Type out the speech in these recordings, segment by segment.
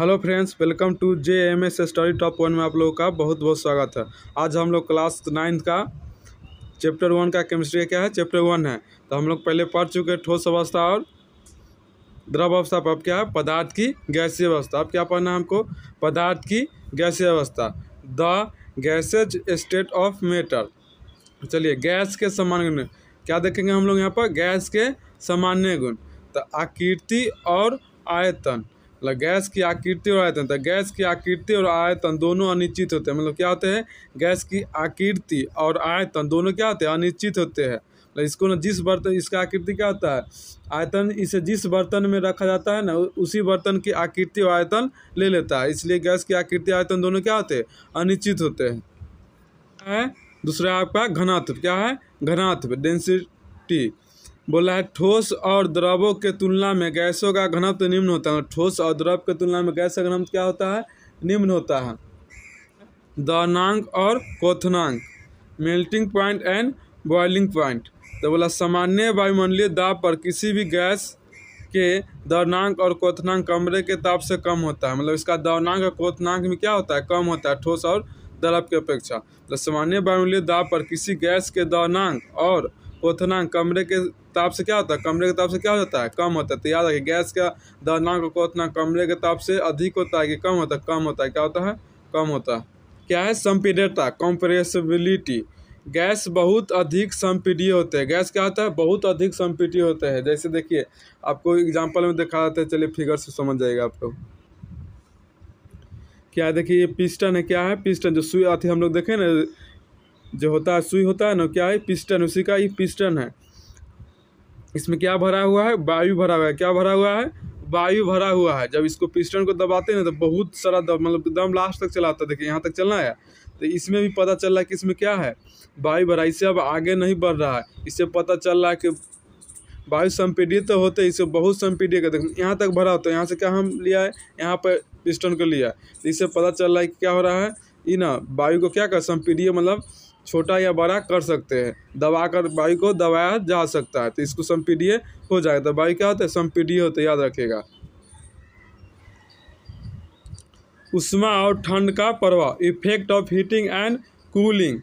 hello friends welcome to J M S study top one में आप लोगों का बहुत बहुत स्वागत है आज हम लोग क्लास नाइन्थ का चैप्टर वन का केमिस्ट्री क्या है चैप्टर वन है तो हम लोग पहले पढ़ चुके हैं ठोस अवस्था और द्रव अवस्था अब क्या है पदार्थ की गैसीय अवस्था अब क्या पढ़ना है हमको पदार्थ की गैसीय अवस्था the gases state of matter चलिए गैस के सामान्य गुण क्या देखेंगे हम लोग यहाँ पर गैस के सामान्य गुण तो आकृति और आयतन मतलब गैस की आकृति और आयतन तो गैस की आकृति और आयतन दोनों अनिश्चित होते हैं मतलब क्या होते हैं गैस की आकृति और आयतन दोनों क्या होते हैं अनिश्चित होते हैं मतलब इसको ना जिस बर्तन इसका आकृति क्या होता है आयतन इसे जिस बर्तन में रखा जाता है ना उसी बर्तन की आकृति और आयतन ले लेता है इसलिए गैस की आकृति आयतन दोनों क्या होते हैं अनिश्चित होते हैं दूसरा आपका घनात्व क्या है घनात्व डेंसिटी बोला है ठोस और द्रवों के तुलना में गैसों का घनत्व निम्न होता है ठोस और द्रव के तुलना में गैस का घनत्व क्या होता है निम्न होता है दनांक और कोथनांग melting point and boiling point तो बोला सामान्य वायुमंडलीय दाब पर किसी भी गैस के दवनांक और कोथनांग कमरे के ताप से कम होता है मतलब इसका दवनांक और क्वथनांक में क्या होता है कम होता है ठोस और द्रव की अपेक्षा तो सामान्य वायुमंडलीय दाब पर किसी गैस के दवनांक और क्वथनांक कमरे के ताप से क्या होता है कमरे के ताप से क्या हो जाता है कम होता है तो याद रखिए गैस का दहनांक क्वथनांक कमरे के ताप से अधिक होता है कि कम होता है कम होता है क्या होता है कम होता है क्या है संपीड्यता कंप्रेसिबिलिटी गैस बहुत अधिक संपीडीय होते हैं गैस क्या होता है बहुत अधिक संपीडीय होते हैं जैसे देखिए आपको एग्जाम्पल में दिखा देते हैं चलिए फिगर से समझ जाएगा आपको क्या देखिए ये पिस्टन है क्या है पिस्टन जो सुई अथी हम लोग देखें ना जो होता है सुई होता है ना क्या है पिस्टन उसी का ये पिस्टन है इसमें क्या भरा हुआ है वायु भरा हुआ है क्या भरा हुआ है वायु भरा हुआ है जब इसको पिस्टन को दबाते हैं ना तो बहुत सारा दब मतलब एकदम लास्ट तक चलाता है देखिए यहाँ तक चलना है तो इसमें भी पता चल रहा है कि इसमें क्या है वायु भरा इससे अब आगे नहीं बढ़ रहा है इससे पता चल रहा है कि वायु संपीडित तो होते इसे बहुत संपीडित कर देखो यहाँ तक भरा होता है यहाँ से क्या हम लिया है यहाँ पर पिस्टन को लिया है तो इससे पता चल रहा है कि क्या हो रहा है ये ना वायु को क्या कर संपीडिय मतलब छोटा या बड़ा कर सकते हैं दबा कर बाई को दबाया जा सकता है तो इसको संपीडीय हो जाएगा तो दबाई क्या होता है संपीडीय होता है याद रखेगा उष्मा और ठंड का प्रभाव effect of heating and cooling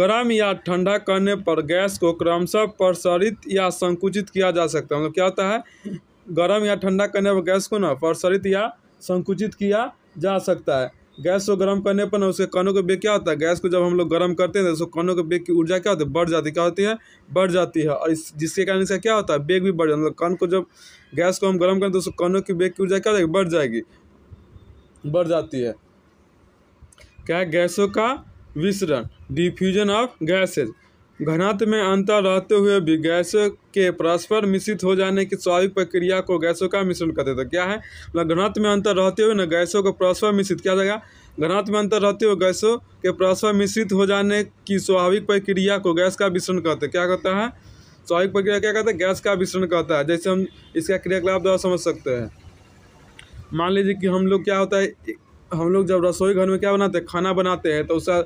गर्म या ठंडा करने पर गैस को क्रमशः प्रसरित या संकुचित किया जा सकता है मतलब क्या होता है गर्म या ठंडा करने पर गैस को ना प्रसरित या संकुचित किया जा सकता है गैस को गर्म करने पर ना उसके कानों का बेग क्या होता है गैस को जब हम लोग गर्म करते हैं तो उसको कानों के बेग की ऊर्जा क्या होती है बढ़ जाती है क्या होती है बढ़ जाती है और इस जिसके कारण इसका क्या होता है बेग भी बढ़ जाता है मतलब कण को जब गैस को हम गर्म करें तो उसको कानों की बेग की ऊर्जा क्या हो जाएगी बढ़ जाएगी बढ़ जाती है क्या है गैसों का विसरण डिफ्यूजन ऑफ गैसेज घनात्व में अंतर रहते हुए भी गैसों के परस्पर मिश्रित हो जाने की स्वाभाविक प्रक्रिया को गैसों का मिश्रण कहते थे तो क्या है मतलब घनात्व में अंतर रहते हुए ना गैसों को परस्पर मिश्रित किया जाएगा घनात्व में अंतर रहते हुए गैसों के परस्पर मिश्रित हो जाने की स्वाभाविक प्रक्रिया को गैस का मिश्रण कहते क्या कहता है स्वाभाविक प्रक्रिया क्या कहता है गैस का मिश्रण कहता है जैसे हम इसका क्रियाकलाप द्वारा समझ सकते हैं मान लीजिए कि हम लोग क्या होता है हम लोग जब रसोई घर में क्या बनाते हैं खाना बनाते हैं तो उसका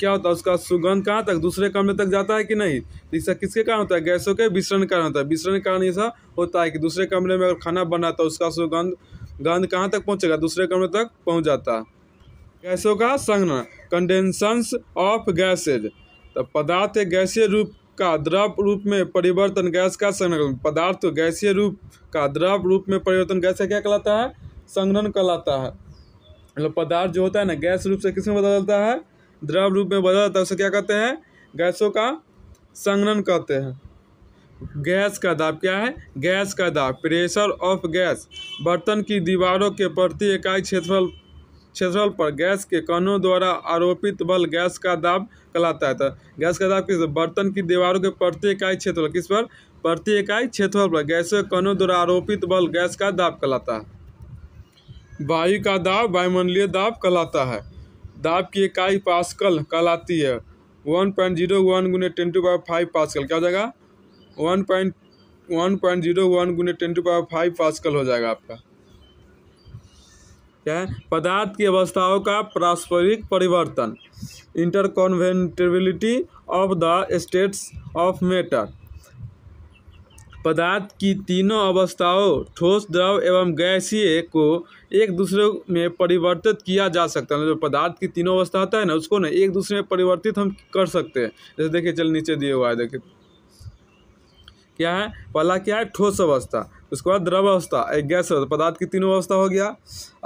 क्या होता है उसका सुगंध कहाँ तक दूसरे कमरे तक जाता है कि नहीं तो इसका किसके कारण होता है गैसों के विसरण कारण होता है विसरण कारण ऐसा होता है कि दूसरे कमरे में अगर खाना बना तो उसका सुगंध गंध कहाँ तक पहुँचेगा दूसरे कमरे तक पहुँच जाता है गैसों का संग्रहण कंडेंसन्स ऑफ गैसेज तो पदार्थ गैसीय रूप का द्रव रूप में परिवर्तन गैस का संग्रह पदार्थ गैसीय रूप का द्रव रूप में परिवर्तन गैस का क्या कहलाता है संग्रहण कहलाता है मतलब पदार्थ जो होता है ना गैस रूप से किसमें बदलता है द्रव रूप में बदल जाता है उसे क्या कहते हैं गैसों का संगनन कहते हैं गैस का दाब क्या है गैस का दाब प्रेशर ऑफ गैस बर्तन की दीवारों के प्रति इकाई क्षेत्रफल क्षेत्रफल पर गैस के कणों द्वारा आरोपित बल गैस का दाब कहलाता है तो गैस का दाब किस बर्तन की दीवारों के प्रति इकाई क्षेत्रफल किस पर प्रति इकाई क्षेत्रफल पर गैसों के कणों द्वारा आरोपित बल गैस का दाब कहलाता है वायु का दाब वायुमंडलीय दाब कहलाता है दाब की इकाई पास्कल कहलाती है वन पॉइंट जीरो वन गुने ten to power five pascal क्या हो जाएगा one point one point zero one गुने ten to power five pascal हो जाएगा आपका क्या है पदार्थ की अवस्थाओं का पारस्परिक परिवर्तन interconvertibility of the states of matter पदार्थ की तीनों अवस्थाओं ठोस द्रव एवं गैसीय को एक दूसरे में परिवर्तित किया जा सकता है मतलब जो पदार्थ की तीनों अवस्था होता है ना उसको ना एक दूसरे में परिवर्तित हम कर सकते हैं जैसे देखिए चल नीचे दिए हुआ है देखिए क्या है पहला क्या है ठोस अवस्था उसके बाद द्रव अवस्था एक गैस अवस्था पदार्थ की तीनों अवस्था हो गया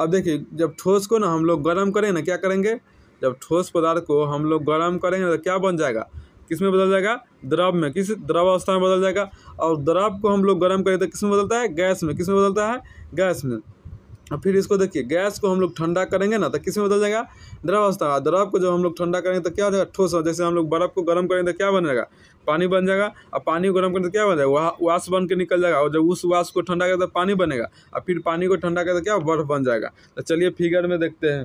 अब देखिए जब ठोस को ना हम लोग गर्म करें ना क्या करेंगे जब ठोस पदार्थ को हम लोग गर्म करेंगे तो क्या बन जाएगा किस में बदल जाएगा द्रव में किस द्रव अवस्था में बदल जाएगा और द्रव को हम लोग गर्म करें तो किस में बदलता है गैस में किस में बदलता है गैस में और फिर इसको देखिए गैस को हम लोग ठंडा करेंगे ना तो किस में बदल जाएगा द्रवावस्था द्रव को जब हम लोग ठंडा करेंगे तो क्या हो जाएगा ठोस हो जैसे हम लोग बर्फ़ को गर्म करेंगे तो क्या बन जाएगा पानी बन जाएगा और पानी को गर्म करेंगे तो क्या बन जाएगा वास बन के निकल जाएगा और जब उस वास को ठंडा करें तो पानी बनेगा और फिर पानी को ठंडा करें तो क्या बर्फ़ बन जाएगा तो चलिए फिगर में देखते हैं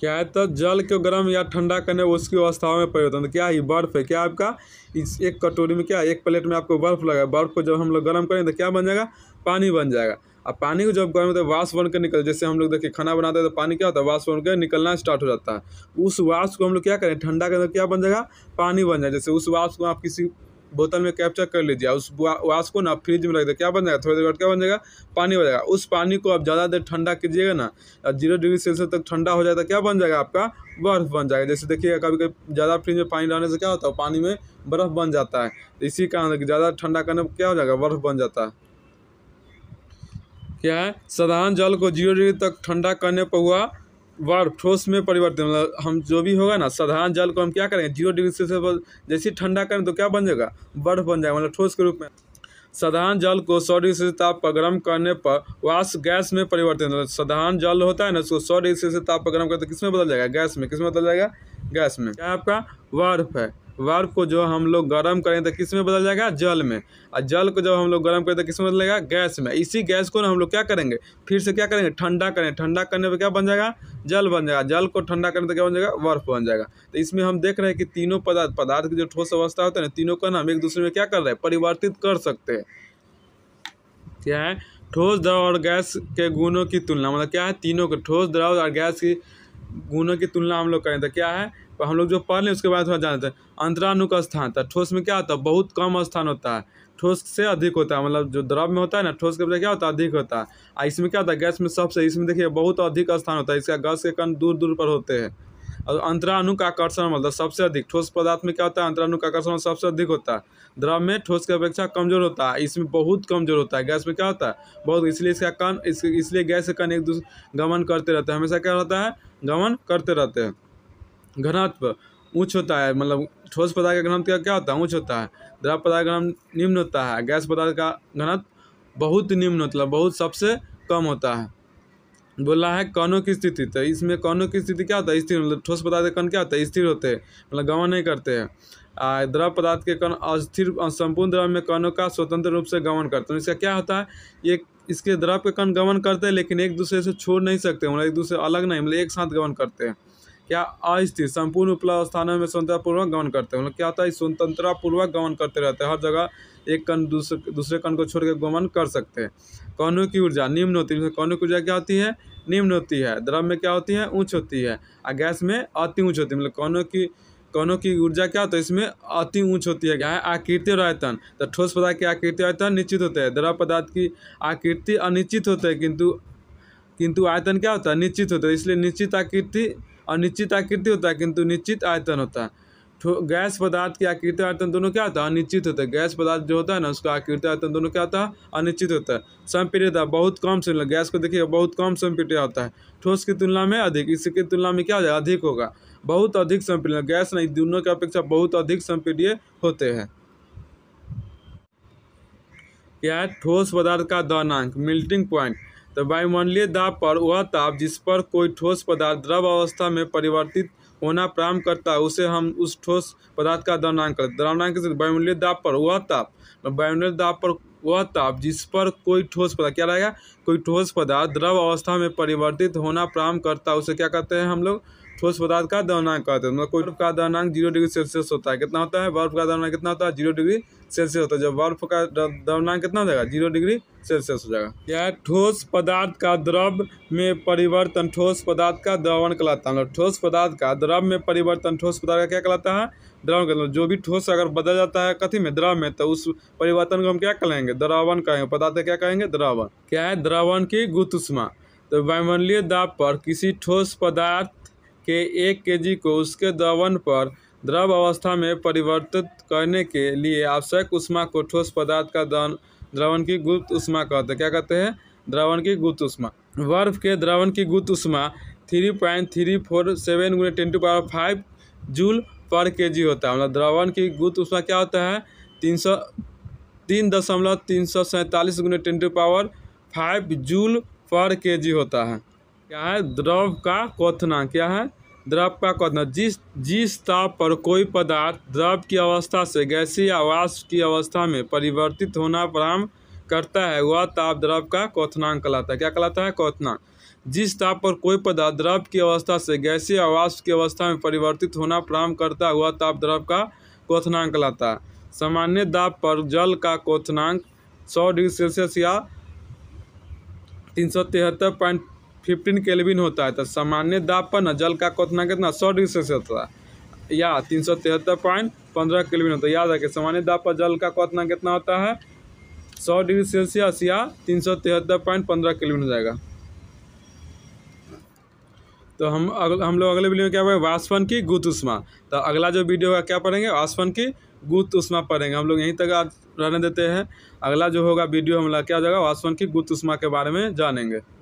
क्या है तो जल को गर्म या ठंडा करने उसकी अवस्थाओं में परिवर्तन तो क्या है बर्फ़ है क्या आपका इस एक कटोरी में क्या एक प्लेट में आपको बर्फ़ लगा बर्फ़ को जब हम लोग गर्म करें तो क्या बन जाएगा पानी बन जाएगा अब पानी को जब गर्म होता है वाश बन कर निकल जैसे हम लोग देखिए खाना बनाते हैं तो पानी क्या होता है वाश बन कर निकलना स्टार्ट हो जाता है उस वाश को हम लोग क्या करें ठंडा करें तो क्या बन जाएगा पानी बन जाएगा जैसे उस वाश को आप किसी बोतल में कैप्चर कर लीजिए उस वाश को ना फ्रिज में रख दे क्या बन जाएगा थोड़ी देर बाद क्या बन जाएगा पानी बन जाएगा उस पानी को आप ज़्यादा देर ठंडा कीजिएगा ना जीरो डिग्री सेल्सियस तक ठंडा हो जाए तो क्या बन जाएगा आपका बर्फ़ बन जाएगा जैसे देखिएगा कभी कभी ज़्यादा फ्रिज में पानी डालने से क्या होता है पानी में बर्फ़ बन जाता है इसी कारण ज़्यादा ठंडा करने पर क्या हो जाएगा बर्फ़ बन जाता है क्या है साधारण जल को जीरो डिग्री तक ठंडा करने पर हुआ वार ठोस में परिवर्तन मतलब हम जो भी होगा ना साधारण जल को हम क्या करेंगे जीरो डिग्री सेल्सियस पर जैसे ठंडा करें तो क्या बन जाएगा बर्फ बन जाएगा मतलब ठोस के रूप में साधारण जल को सौ डिग्री सेल्सियस ताप पर गर्म करने पर वास गैस में परिवर्तन मतलब साधारण जल होता है ना उसको सौ डिग्री सेल्सियस ताप पर गर्म करते तो किस में बदल जाएगा गैस में किस में बदल जाएगा गैस में क्या आपका बर्फ है वर्ब को जो हम लोग गर्म करें तो किस में बदल जाएगा जल में और जल को जब हम लोग गर्म करें तो किस में बदलेगा गैस में इसी गैस को ना हम लोग क्या करेंगे फिर से क्या करेंगे ठंडा करें ठंडा करने पर क्या बन जाएगा जल बन जाएगा जल को ठंडा करने तो क्या बन जाएगा बर्फ बन जाएगा तो इसमें हम देख रहे हैं कि तीनों पदार्थ पदार्थ की जो ठोस अवस्था होता है ना तीनों का ना हम एक दूसरे में क्या कर रहे हैं परिवर्तित कर सकते हैं क्या है ठोस द्रव और गैस के गुणों की तुलना मतलब क्या है तीनों के ठोस द्रव और गैस की गुणों की तुलना हम लोग करें तो क्या है हम लोग जो पढ़ लें उसके बाद थोड़ा जानते हैं अंतरानु का स्थान था ठोस में क्या होता है बहुत कम स्थान होता है ठोस से अधिक होता है मतलब जो द्रव में होता है ना ठोस के बजाय क्या होता है अधिक होता है आ इसमें क्या होता है गैस में सबसे इसमें देखिए बहुत अधिक स्थान होता है इसका गैस के कण दूर दूर पर होते हैं और अंतरानु का आकर्षण मतलब सबसे अधिक ठोस पदार्थ में क्या होता है अंतरानुक का आकर्षण मतलब सबसे अधिक होता है द्रव में ठोस की अपेक्षा कमजोर होता है इसमें बहुत कमजोर होता है गैस में क्या होता है बहुत इसलिए इसका कण इसलिए गैस के कण एक दूसरे गमन करते रहते हैं हमेशा क्या रहता है गमन करते रहते हैं घनत्व ऊँच होता है मतलब ठोस पदार्थ का घनत्व का क्या होता है ऊंच होता है द्रव पदार्थ का निम्न होता है गैस पदार्थ का घनत्व बहुत निम्न मतलब बहुत सबसे कम होता है बोला है कणों की स्थिति तो इसमें कौनों की स्थिति क्या होता है स्थिर मतलब ठोस पदार्थ के कण क्या होता है स्थिर होते हैं मतलब गमन नहीं करते हैं द्रव पदार्थ के कण अस्थिर संपूर्ण द्रव में कणों का स्वतंत्र रूप से गमन करते हैं तो इसका क्या होता है ये इसके द्रव के कण गमन करते हैं लेकिन एक दूसरे से छोड़ नहीं सकते मतलब एक दूसरे अलग नहीं मतलब एक साथ गमन करते हैं क्या अस्थिर संपूर्ण उपलब्ध स्थानों में स्वतंत्रतापूर्वक गमन करते हैं मतलब क्या होता है स्वतंत्रतापूर्वक गमन करते रहते हैं हर जगह एक कण दूसरे दूसरे कण को छोड़कर गमन कर सकते हैं कौनों की ऊर्जा निम्न होती है कौनों की ऊर्जा क्या होती है निम्न होती है द्रव में क्या होती है ऊँच होती है और गैस में अति ऊँच होती है मतलब कौनों की कौनों की ऊर्जा क्या होता है इसमें अति ऊँच होती है यहाँ आकृति और आयतन तो ठोस पदार्थ की आकृति आयतन निश्चित होते हैं द्रव पदार्थ की आकृति अनिश्चित होते है किंतु किंतु आयतन क्या होता है निश्चित होता है इसलिए निश्चित आकृति अनिश्चित आकृति होता है किंतु निश्चित आयतन होता है गैस पदार्थ की आकृति आयतन दोनों क्या होता है अनिश्चित होता है गैस पदार्थ जो होता है ना उसका आकृति आयतन दोनों क्या होता है अनिश्चित होता है संपीड़ता बहुत कम से गैस को देखिए बहुत कम संपीड्य होता है ठोस की तुलना में अधिक इसकी तुलना में क्या हो जाएगा अधिक होगा बहुत अधिक संपीड्य गैस नहीं दोनों की अपेक्षा बहुत अधिक संपीड्य होते हैं क्या ठोस पदार्थ का दनांक मिल्टिंग पॉइंट तो वायुमंडलीय दाब पर वह ताप जिस पर कोई ठोस पदार्थ द्रव अवस्था में परिवर्तित होना प्रारंभ करता है उसे हम उस ठोस पदार्थ का द्रवनांक करते द्रवनांक वायुमंडलीय दाब पर वह ताप वायुमंडलीय दाब पर वह ताप जिस पर कोई ठोस पदार्थ क्या रहेगा कोई ठोस पदार्थ द्रव अवस्था में परिवर्तित होना प्रारंभ करता है उसे क्या कहते हैं हम लोग ठोस पदार्थ का दहनांक कहते हैं मतलब कोई का दहनांक जीरो डिग्री सेल्सियस होता है कितना होता है बर्फ का दहनांक कितना होता है जीरो डिग्री सेल्सियस होता है जब बर्फ का दबना कितना हो जाएगा जीरो डिग्री सेल्सियस हो जाएगा है ठोस पदार्थ का द्रव में परिवर्तन ठोस पदार्थ का द्रवण कहलाता है मतलब ठोस पदार्थ का द्रव में परिवर्तन ठोस पदार्थ का क्या कहलाता है द्रवण कहलाता मतलब जो भी ठोस अगर बदल जाता है कथी में द्रव में तो उस परिवर्तन को हम क्या कहेंगे द्रवन कहेंगे पदार्थ क्या कहेंगे द्रवन क्या है द्रवन की गुतुष्मा तो वायुमंडलीय दाब पर किसी ठोस पदार्थ के एक के को उसके द्रवण पर द्रव अवस्था में परिवर्तित करने के लिए आवश्यक उष्मा को ठोस पदार्थ का दान द्रवण की गुप्त उष्मा कहते हैं क्या कहते हैं द्रवण की गुप्त उष्मा बर्फ के द्रवण की गुप्त उष्मा three point three four seven गुणे ten to power five joule पर के जी होता है मतलब द्रवण की गुप्त उष्मा क्या होता है तीन सौ तीन दशमलव तीन सौ सैंतालीस गुणे ten to power five joule पर के जी होता है क्या है द्रव का कोथना क्या है द्रव का कथन जिस जिस ताप पर कोई पदार्थ द्रव की अवस्था से गैसीय आवास की अवस्था में परिवर्तित होना प्रारंभ करता है वह ताप द्रव का क्वथनांक कहलाता है क्या कहलाता है क्वथनांक जिस ताप पर कोई पदार्थ द्रव की अवस्था से गैसीय आवास की अवस्था में परिवर्तित होना प्रारंभ करता है वह ताप द्रव का कोथनांक कहलाता है सामान्य दाब पर जल का कोथनांक सौ डिग्री सेल्सियस या तीन सौ तिहत्तर पॉइंट फिफ्टीन केल्विन होता है तो सामान्य दाप पर ना जल का कोतना कितना सौ डिग्री सेल्सियस होता है या तीन सौ तिहत्तर पॉइंट पंद्रह केलविन होता है याद रखें सामान्य दाप पर जल का कोतना कितना होता है सौ डिग्री सेल्सियस या तीन सौ तिहत्तर पॉइंट पंद्रह केलविन हो जाएगा तो हम अगल हम लोग अगले वीडियो में क्या पढ़ेंगे वाष्पन की गुत उष्मा तो अगला जो वीडियो होगा क्या पढ़ेंगे वाष्पन की गुत उष्मा पढ़ेंगे हम लोग यहीं तक आज रहने देते हैं अगला जो होगा वीडियो लोग क्या हो जाएगा वाष्पन की गुत उष्मा के बारे में जानेंगे